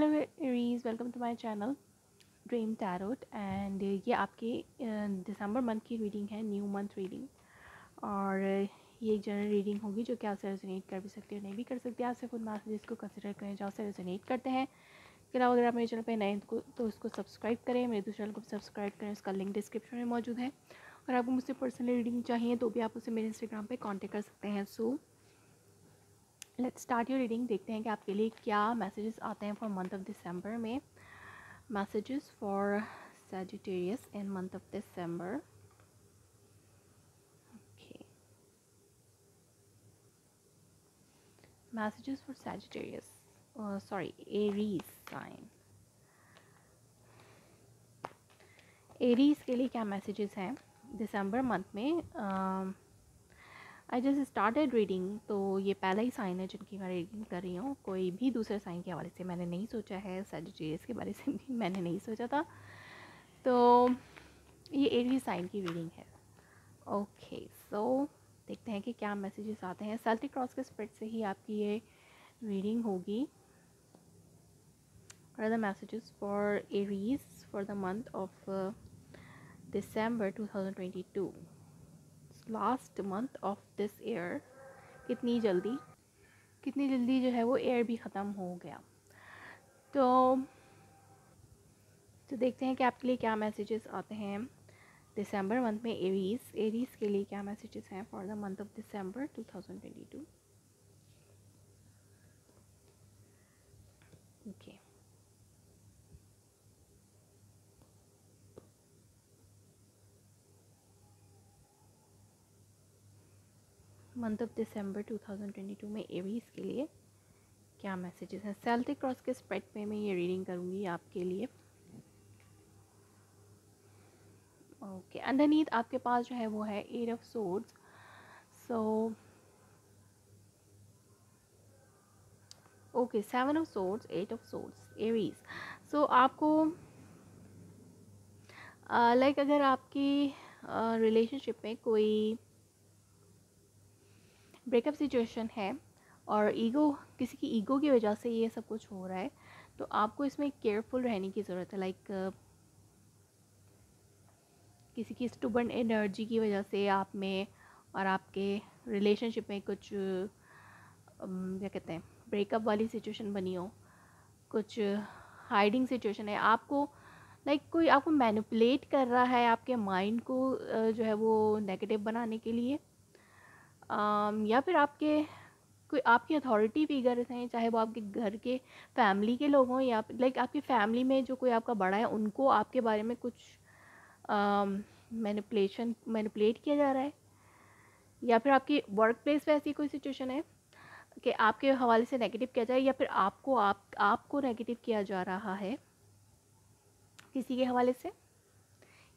Hello Aries welcome to my channel dream tarot and ये आपके दिसंबर मंथ की रीडिंग है न्यू मंथ रीडिंग और ये एक जनरल रीडिंग होगी जो कि आपसे रेजोनेट कर भी सकती है नहीं भी कर सकती आपसे खुद मैसेजेस को कंसिडर करें जो आपसे रेजोनेट करते हैं इसके अलावा अगर आप मेरे चैनल पर नए को तो, तो उसको सब्सक्राइब करें मेरे दूसरे चैनल को सब्सक्राइब करें उसका लिंक डिस्क्रिप्शन में मौजूद है और आपको मुझसे पर्सनल रीडिंग चाहिए तो भी आप उसे मेरे इंस्टाग्राम पर कॉन्टेक्ट कर सकते हैं so so, let's start your reading देखते हैं कि आपके लिए क्या मैसेजेस आते हैं फॉर मंथ ऑफ दिसंबर में messages for Sagittarius in month of December okay messages for Sagittarius sorry Aries sign Aries के लिए क्या मैसेजेस हैं दिसंबर मंथ में um, I just started reading तो ये पहला ही साइन है जिनकी मैं रीडिंग कर रही हूँ कोई भी दूसरे साइन के हवाले से मैंने नहीं सोचा है सजिटेरियस के बारे से भी मैंने नहीं सोचा था तो ये एट ही साइन की रीडिंग है ओके सो देखते हैं कि क्या मैसेजेस आते हैं सेल्टिक क्रॉस के स्प्रिट से ही आपकी ये रीडिंग होगी are the messages for Aries for the month of December to last month of this year कितनी जल्दी कितनी जल्दी जो है वो एयर भी ख़त्म हो गया तो तो देखते हैं कि आपके लिए क्या मैसेजेस आते हैं दिसंबर मंथ में एरीज एरीज़ के लिए क्या मैसेजेस हैं for the month of December 2022 month of December 2022 में एवीज के लिए क्या मैसेजेस हैं सेल्थी क्रॉस के स्प्रेड पे मैं ये रीडिंग करूँगी आपके लिए ओके okay. आपके पास जो है वो है eight of swords so okay seven of swords eight of swords एवीज सो आपको लाइक uh, like अगर आपकी रिलेशनशिप uh, में कोई ब्रेकअप सिचुएशन है और ईगो किसी की ईगो की वजह से ये सब कुछ हो रहा है तो आपको इसमें केयरफुल रहने की ज़रूरत है लाइक किसी की स्टूबन एनर्जी की वजह से आप में और आपके रिलेशनशिप में कुछ um, क्या कहते हैं ब्रेकअप वाली सिचुएशन बनी हो कुछ हाइडिंग सिचुएशन है आपको लाइक कोई आपको मैनिपुलेट कर रहा है आपके माइंड को uh, जो है वो नेगेटिव बनाने के लिए या फिर आपके कोई आपकी अथॉरिटी फिगर्स हैं चाहे वो आपके घर के फैमिली के लोग हों या लाइक आपकी फैमिली में जो कोई आपका बड़ा है उनको आपके बारे में कुछ मैनिपुलेशन मैनिपुलेट किया जा रहा है या फिर आपकी वर्क प्लेस पर ऐसी कोई सिचुएशन है कि आपके हवाले से नेगेटिव किया जाए या फिर आपको आप आपको नेगेटिव किया जा रहा है किसी के हवाले से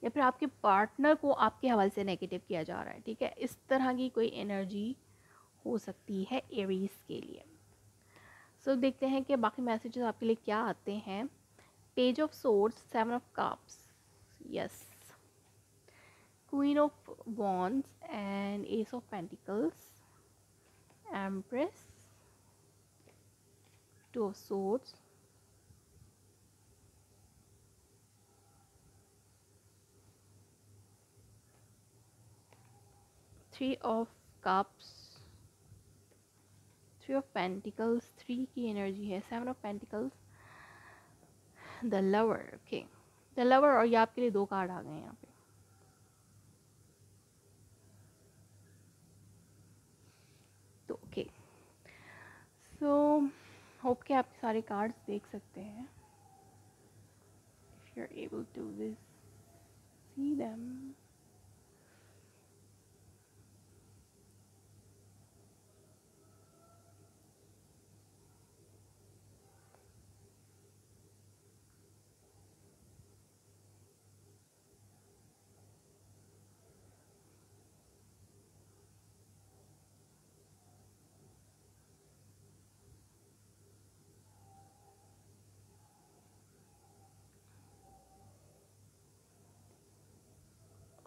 या फिर आपके पार्टनर को आपके हवाले से नेगेटिव किया जा रहा है ठीक है इस तरह की कोई एनर्जी हो सकती है एरीज के लिए सो so, देखते हैं कि बाकी मैसेजेस आपके लिए क्या आते हैं page of swords seven of cups yes queen of wands and ace of pentacles empress two of swords three of cups three of pentacles three की एनर्जी है seven of pentacles the lover okay the lover और ये आपके लिए दो card आ गए हैं यहाँ पे तो ओके सो होप के आप सारे कार्ड्स देख सकते हैं if you are able to this see them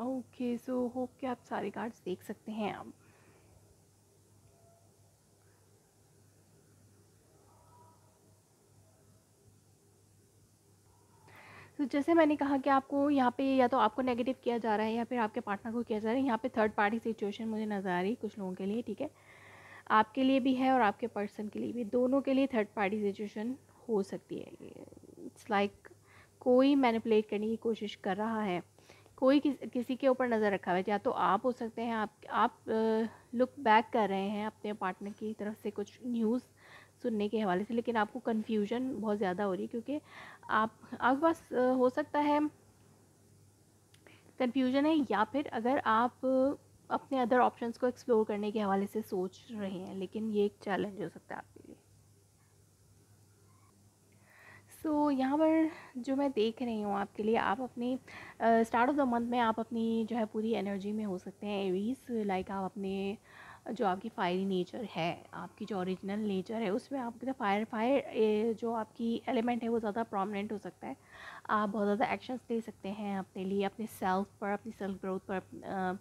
okay so hope कि आप सारे कार्ड्स देख सकते हैं आप तो जैसे मैंने कहा कि आपको यहाँ पे या तो आपको नेगेटिव किया जा रहा है या फिर आपके पार्टनर को किया जा रहा है यहाँ पे थर्ड पार्टी सिचुएशन मुझे नज़र आ रही है कुछ लोगों के लिए ठीक है आपके लिए भी है और आपके पर्सन के लिए भी दोनों के लिए थर्ड पार्टी सिचुएशन हो सकती है इट्स लाइक like कोई मैनिपुलेट करने की कोशिश कर रहा है कोई किस, किसी के ऊपर नज़र रखा हुआ है या तो आप हो सकते हैं आप आप लुक बैक कर रहे हैं अपने पार्टनर की तरफ से कुछ न्यूज़ सुनने के हवाले से लेकिन आपको कन्फ्यूजन बहुत ज़्यादा हो रही है क्योंकि आप आपके पास हो सकता है कन्फ्यूजन है या फिर अगर आप अपने अदर ऑप्शंस को एक्सप्लोर करने के हवाले से सोच रहे हैं लेकिन ये एक चैलेंज हो सकता है आपके लिए सो तो यहाँ पर जो मैं देख रही हूँ आपके लिए आप अपनी स्टार्ट ऑफ द मंथ में आप अपनी जो है पूरी एनर्जी में हो सकते हैं एवीज लाइक आप अपने जो आपकी फायरी नेचर है आपकी जो ओरिजिनल नेचर है उसमें आपके फायर फायर जो आपकी एलिमेंट है वो ज़्यादा प्रोमिनेंट हो सकता है आप बहुत ज़्यादा एक्शंस ले सकते हैं अपने लिए अपने सेल्फ पर अपनी सेल्फ ग्रोथ पर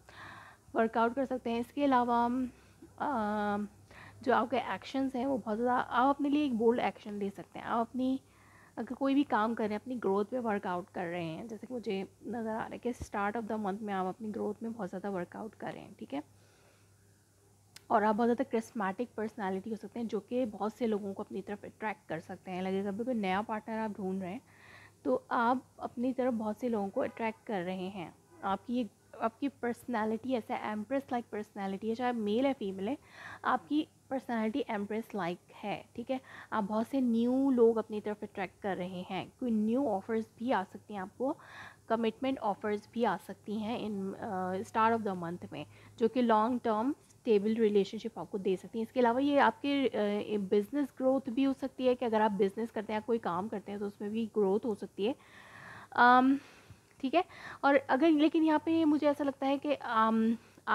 वर्कआउट कर सकते हैं इसके अलावा जो आपके एक्शंस हैं वो बहुत ज़्यादा आप अपने लिए एक बोल्ड एक्शन ले सकते हैं आप अपनी अगर कोई भी काम कर रहे हैं अपनी ग्रोथ पे वर्कआउट कर रहे हैं जैसे कि मुझे नज़र आ रहा है कि स्टार्ट ऑफ द मंथ में आप अपनी ग्रोथ में बहुत ज़्यादा वर्कआउट कर रहे हैं ठीक है और आप बहुत ज़्यादा क्रिस्मेटिक पर्सनैलिटी हो सकते हैं जो कि बहुत से लोगों को अपनी तरफ अट्रैक्ट कर सकते हैं लगेगा कभी कोई नया पार्टनर आप ढूंढ रहे हैं तो आप अपनी तरफ बहुत से लोगों को अट्रैक्ट कर रहे हैं आपकी ये आपकी पर्सनैलिटी ऐसा एम्प्रेस लाइक पर्सनैलिटी है चाहे मेल है फीमेल है आपकी पर्सनैलिटी एम्प्रेस लाइक है ठीक है आप बहुत से न्यू लोग अपनी तरफ अट्रैक्ट कर रहे हैं कोई न्यू ऑफ़र्स भी आ सकती हैं आपको कमिटमेंट ऑफ़र्स भी आ सकती हैं in start of the month में जो कि लॉन्ग टर्म स्टेबल रिलेशनशिप आपको दे सकती हैं इसके अलावा ये आपके बिज़नेस uh, ग्रोथ भी हो सकती है कि अगर आप बिज़नेस करते हैं या कोई काम करते हैं तो उसमें भी ग्रोथ हो सकती है um, ठीक है और अगर लेकिन यहाँ पे मुझे ऐसा लगता है कि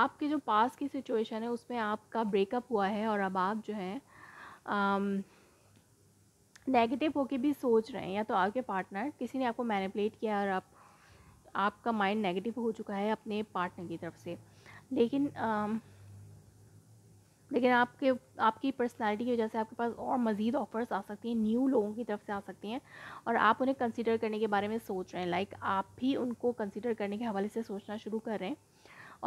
आपके जो पास की सिचुएशन है उसमें आपका ब्रेकअप हुआ है और अब आप जो है नेगेटिव होके भी सोच रहे हैं या तो आपके पार्टनर किसी ने आपको मैनिपुलेट किया और आप आपका माइंड नेगेटिव हो चुका है अपने पार्टनर की तरफ से लेकिन आम, लेकिन आपके आपकी पर्सनालिटी की वजह से आपके पास और मज़ीद ऑफ़र्स आ सकती हैं न्यू लोगों की तरफ से आ सकती हैं और आप उन्हें कंसिडर करने के बारे में सोच रहे हैं लाइक आप भी उनको कंसिडर करने के हवाले से सोचना शुरू कर रहे हैं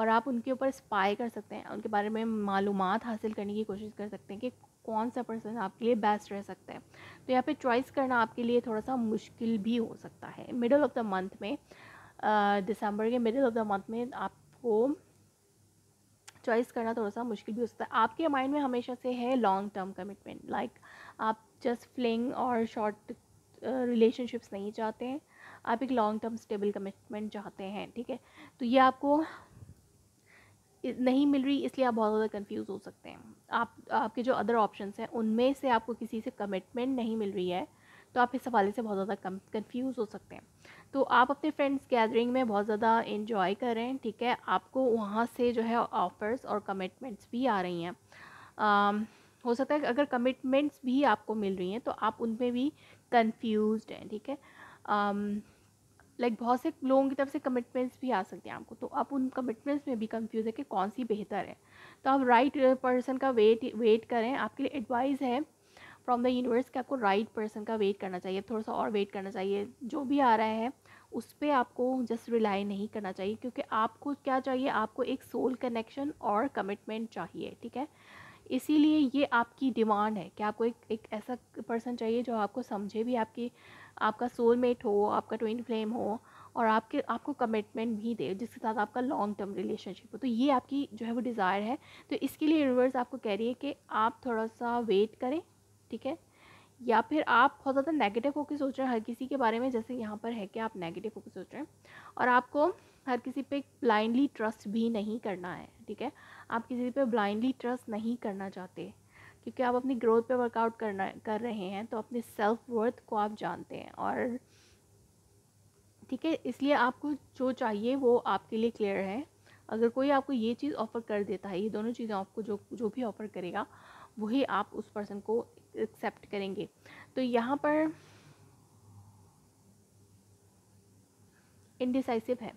और आप उनके ऊपर स्पाई कर सकते हैं उनके बारे में मालूम हासिल करने की कोशिश कर सकते हैं कि कौन सा पर्सन आपके लिए बेस्ट रह सकता है तो यहाँ पर चॉइस करना आपके लिए थोड़ा सा मुश्किल भी हो सकता है मिडल ऑफ़ द मंथ में दिसंबर के मिडल ऑफ़ द मंथ में आपको चॉइस करना थोड़ा सा मुश्किल भी हो सकता है आपके माइंड में हमेशा से है लॉन्ग टर्म कमिटमेंट लाइक आप जस्ट फ्लिंग और शॉर्ट रिलेशनशिप्स नहीं चाहते हैं आप एक लॉन्ग टर्म स्टेबल कमिटमेंट चाहते हैं ठीक है तो ये आपको नहीं मिल रही इसलिए आप बहुत ज़्यादा कंफ्यूज हो सकते हैं आप आपके जो अदर ऑप्शंस हैं उनमें से आपको किसी से कमिटमेंट नहीं मिल रही है तो आप इस हवाले से बहुत ज़्यादा कम कन्फ्यूज़ हो सकते हैं तो आप अपने फ्रेंड्स गैदरिंग में बहुत ज़्यादा इन्जॉय कर रहे हैं ठीक है आपको वहाँ से जो है ऑफ़र्स और कमिटमेंट्स भी आ रही हैं हो सकता है कि अगर कमिटमेंट्स भी आपको मिल रही हैं तो आप उनमें भी कन्फ्यूज हैं ठीक है लाइक बहुत से लोगों की तरफ से कमिटमेंट्स भी आ सकते हैं आपको तो आप उन कमिटमेंट्स में भी कंफ्यूज है कि कौन सी बेहतर है तो आप राइट right पर्सन का वेट वेट करें आपके लिए एडवाइस है फ्रॉम द यूनिवर्स कि आपको राइट right पर्सन का वेट करना चाहिए थोड़ा सा और वेट करना चाहिए जो भी आ रहा है उस पर आपको जस्ट रिलाई नहीं करना चाहिए क्योंकि आपको क्या चाहिए आपको एक सोल कनेक्शन और कमिटमेंट चाहिए ठीक है इसीलिए ये आपकी डिमांड है कि आपको एक एक ऐसा पर्सन चाहिए जो आपको समझे भी आपकी आपका सोलमेट हो आपका ट्विन फ्लेम हो और आपके आपको कमिटमेंट भी दे जिसके साथ आपका लॉन्ग टर्म रिलेशनशिप हो तो ये आपकी जो है वो डिज़ायर है तो इसके लिए यूनिवर्स आपको कह रही है कि आप थोड़ा सा वेट करें ठीक है या फिर आप बहुत ज़्यादा नेगेटिव होकर सोच रहे हैं हर किसी के बारे में जैसे यहाँ पर है कि आप नेगेटिव होकर सोच रहे हैं और आपको हर किसी पे ब्लाइंडली ट्रस्ट भी नहीं करना है ठीक है आप किसी पे ब्लाइंडली ट्रस्ट नहीं करना चाहते क्योंकि आप अपनी ग्रोथ पे वर्कआउट करना कर रहे हैं तो अपने सेल्फ वर्थ को आप जानते हैं और ठीक है इसलिए आपको जो चाहिए वो आपके लिए क्लियर है अगर कोई आपको ये चीज़ ऑफ़र कर देता है ये दोनों चीज़ें आपको जो जो भी ऑफ़र करेगा वही आप उस पर्सन को एक्सेप्ट करेंगे तो यहाँ पर इनडिसाइसिव है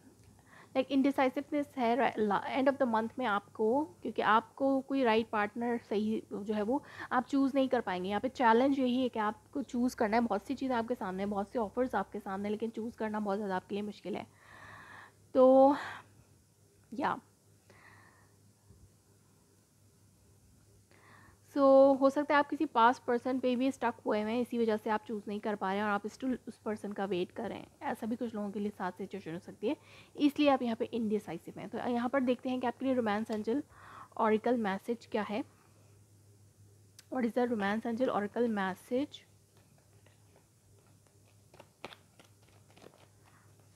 लाइक इनडिसाइसिवनेस है एंड ऑफ द मंथ में आपको क्योंकि आपको कोई राइट पार्टनर सही जो है वो आप चूज़ नहीं कर पाएंगे यहाँ पे चैलेंज यही है कि आपको चूज़ करना है बहुत सी चीज़ें आपके सामने हैं बहुत से ऑफर्स आपके सामने लेकिन चूज़ करना बहुत ज़्यादा आपके लिए मुश्किल है तो या yeah. सो so, हो सकता है आप किसी पास पर्सन पे भी स्टक हुए हैं इसी वजह से आप चूज़ नहीं कर पा रहे हैं और आप स्टिल उस पर्सन का वेट कर रहे हैं ऐसा भी कुछ लोगों के लिए साथ सिचुएशन हो सकती है इसलिए आप यहाँ पे इनडिसाइसिव हैं तो यहाँ पर देखते हैं कि आपके लिए रोमांस एंजल औरिकल मैसेज क्या है और is the romance angel oracle message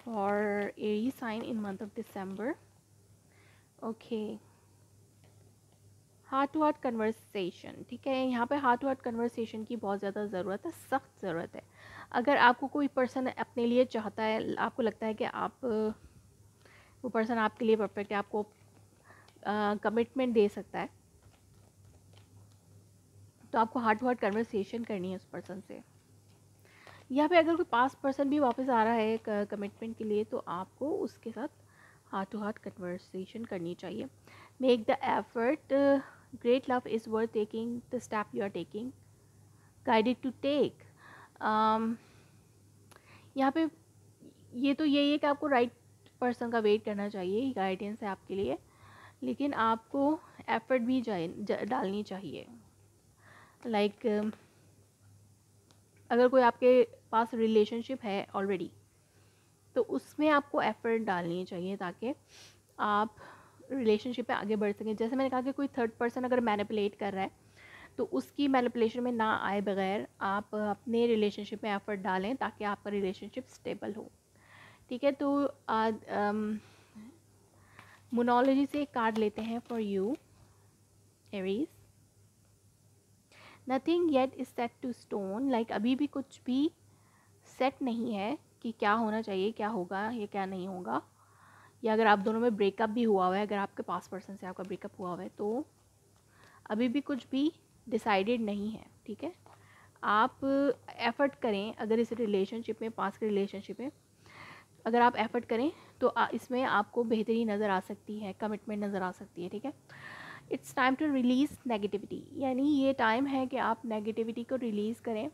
for Aries sign in month of December okay heart to heart conversation ठीक है यहाँ पे हार्ट टू हार्ट कन्वर्सेशन की बहुत ज़्यादा ज़रूरत है सख्त ज़रूरत है अगर आपको कोई पर्सन अपने लिए चाहता है आपको लगता है कि आप वो पर्सन आपके लिए परफेक्ट है आपको कमिटमेंट दे सकता है तो आपको हार्ट टू हार्ट कन्वर्सेशन करनी है उस पर्सन से यहाँ फिर अगर कोई पास पर्सन भी वापस आ रहा है कमिटमेंट के लिए तो आपको उसके साथ हार्ट टू हार्ट कन्वर्सेशन करनी चाहिए make the effort great love is worth taking the step you are taking guided to take um, यहाँ पे ये तो यही है कि आपको राइट पर्सन का वेट करना चाहिए गाइडेंस है आपके लिए लेकिन आपको एफर्ट भी डालनी चाहिए लाइक like, um, अगर कोई आपके पास रिलेशनशिप है ऑलरेडी तो उसमें आपको एफर्ट डालनी चाहिए ताकि आप रिलेशनशिप में आगे बढ़ सकें जैसे मैंने कहा कि कोई थर्ड पर्सन अगर मैनिपुलेट कर रहा है तो उसकी मैनिपुलेशन में ना आए बगैर आप अपने रिलेशनशिप में एफर्ट डालें ताकि आपका रिलेशनशिप स्टेबल हो ठीक है तो मोनोलॉजी um, से एक कार्ड लेते हैं for you Aries nothing yet is set to stone like अभी भी कुछ भी सेट नहीं है कि क्या होना चाहिए क्या होगा या क्या नहीं होगा या अगर आप दोनों में ब्रेकअप भी हुआ हुआ है अगर आपके पास पर्सन से आपका ब्रेकअप हुआ हुआ है तो अभी भी कुछ भी डिसाइडेड नहीं है ठीक है आप एफ़र्ट करें अगर इस रिलेशनशिप में पास के रिलेशनशिप में अगर आप एफ़र्ट करें तो इसमें आपको बेहतरी नज़र आ सकती है कमिटमेंट नज़र आ सकती है ठीक है it's time to release negativity यानी ये टाइम है कि आप नेगेटिविटी को रिलीज़ करें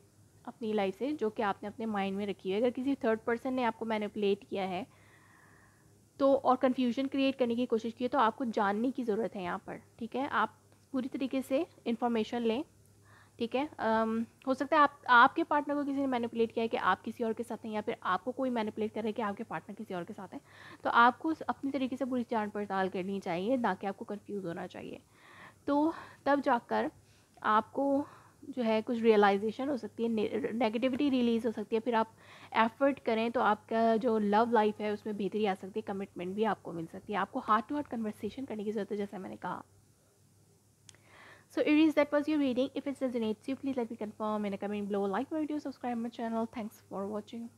अपनी लाइफ से जो कि आपने अपने माइंड में रखी है अगर किसी थर्ड पर्सन ने आपको मैनिपुलेट किया है तो और कन्फ्यूजन क्रिएट करने की कोशिश की है तो आपको जानने की ज़रूरत है यहाँ पर ठीक है आप पूरी तरीके से इन्फॉर्मेशन लें ठीक है um, हो सकता है आप आपके पार्टनर को किसी ने मैनिपुलेट किया है कि आप किसी और के साथ हैं या फिर आपको कोई मैनिपुलेट कर रहा है कि आपके पार्टनर किसी और के साथ हैं तो आपको अपनी तरीके से पूरी जान पड़ताल करनी चाहिए ना कि आपको कन्फ्यूज़ होना चाहिए तो तब जाकर आपको जो है कुछ रियलाइजेशन हो सकती है नेगेटिविटी रिलीज़ हो सकती है फिर आप एफर्ट करें तो आपका जो लव लाइफ है उसमें बेहतरी आ सकती है कमिटमेंट भी आपको मिल सकती है आपको हार्ट टू हार्ट कन्वर्सेशन करने की ज़रूरत है जैसा मैंने कहा so it is that was your reading if it's resonate you please let me confirm in coming below like my video subscribe my channel thanks for watching